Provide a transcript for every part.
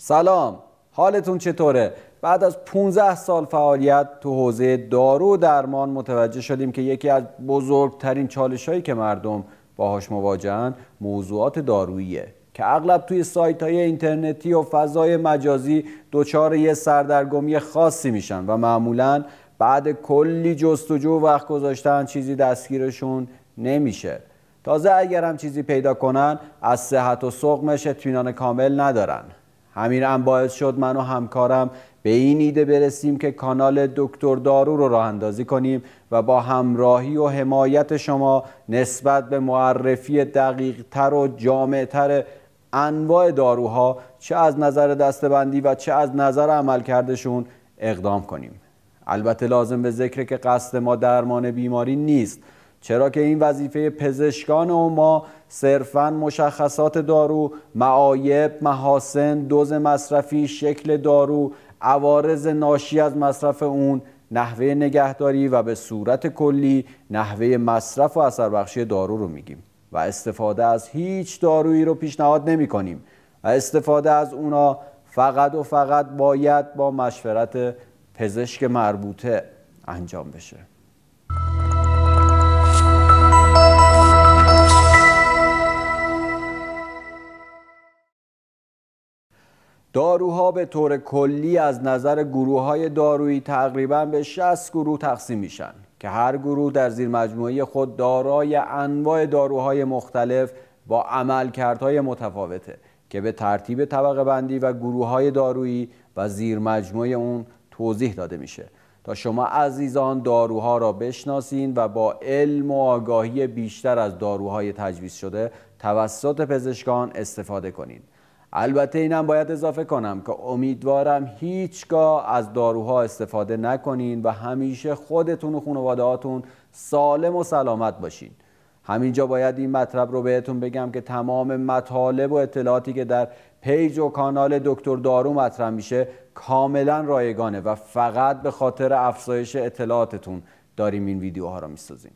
سلام حالتون چطوره؟ بعد از 15 سال فعالیت تو حوزه دارو و درمان متوجه شدیم که یکی از بزرگترین چالش هایی که مردم باهاش مواجهن موضوعات داروییه که اغلب توی سایت های اینترنتی و فضای مجازی دچار یه سردرگمی خاصی میشن و معمولا بعد کلی جستجو و وقت گذاشتن چیزی دستگیرشون نمیشه تازه اگر هم چیزی پیدا کنن از صحت و سقمش اطمینان کامل ندارن همین هم باعث شد من و همکارم به این ایده برسیم که کانال دکتر دارو رو راه اندازی کنیم و با همراهی و حمایت شما نسبت به معرفی تر و جامعتر انواع داروها چه از نظر دستبندی و چه از نظر عمل کردشون اقدام کنیم البته لازم به ذکر که قصد ما درمان بیماری نیست چرا که این وظیفه پزشکان و ما صرفا مشخصات دارو، معایب، محاسن، دوز مصرفی، شکل دارو، عوارض ناشی از مصرف اون، نحوه نگهداری و به صورت کلی نحوه مصرف و اثر بخشی دارو رو میگیم و استفاده از هیچ دارویی رو پیشنهاد نمی کنیم و استفاده از اونا فقط و فقط باید با مشورت پزشک مربوطه انجام بشه داروها به طور کلی از نظر گروه های دارویی تقریبا به 60 گروه تقسیم میشن که هر گروه در زیر مجموعه خود دارای انواع داروهای مختلف با عملکردهای متفاوته که به ترتیب طبقه بندی و گروه های دارویی و زیر مجموعه اون توضیح داده میشه تا شما عزیزان داروها را بشناسین و با علم و آگاهی بیشتر از داروهای تجویز شده توسط پزشکان استفاده کنید. البته اینم باید اضافه کنم که امیدوارم هیچگاه از داروها استفاده نکنین و همیشه خودتون و خانوادهاتون سالم و سلامت باشین همینجا باید این مطلب رو بهتون بگم که تمام مطالب و اطلاعاتی که در پیج و کانال دکتر دارو مطرح میشه کاملا رایگانه و فقط به خاطر افزایش اطلاعاتتون داریم این ویدیوها رو میسازیم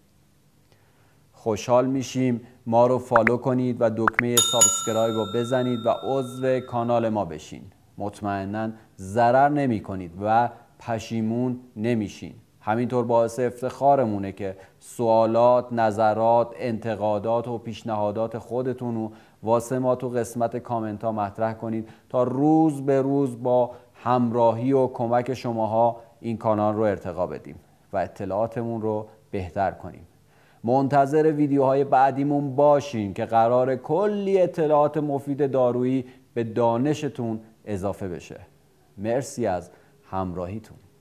خوشحال میشیم ما رو فالو کنید و دکمه سابسکرایب رو بزنید و عضو کانال ما بشین مطمئنا ضرر نمی کنید و پشیمون نمیشین همینطور باعث افتخارمونه که سوالات، نظرات، انتقادات و پیشنهادات خودتون رو واسه ما تو قسمت کامنت ها مطرح کنید تا روز به روز با همراهی و کمک شماها این کانال رو ارتقا بدیم و اطلاعاتمون رو بهتر کنیم منتظر ویدیوهای بعدیمون باشین که قرار کلی اطلاعات مفید دارویی به دانشتون اضافه بشه مرسی از همراهیتون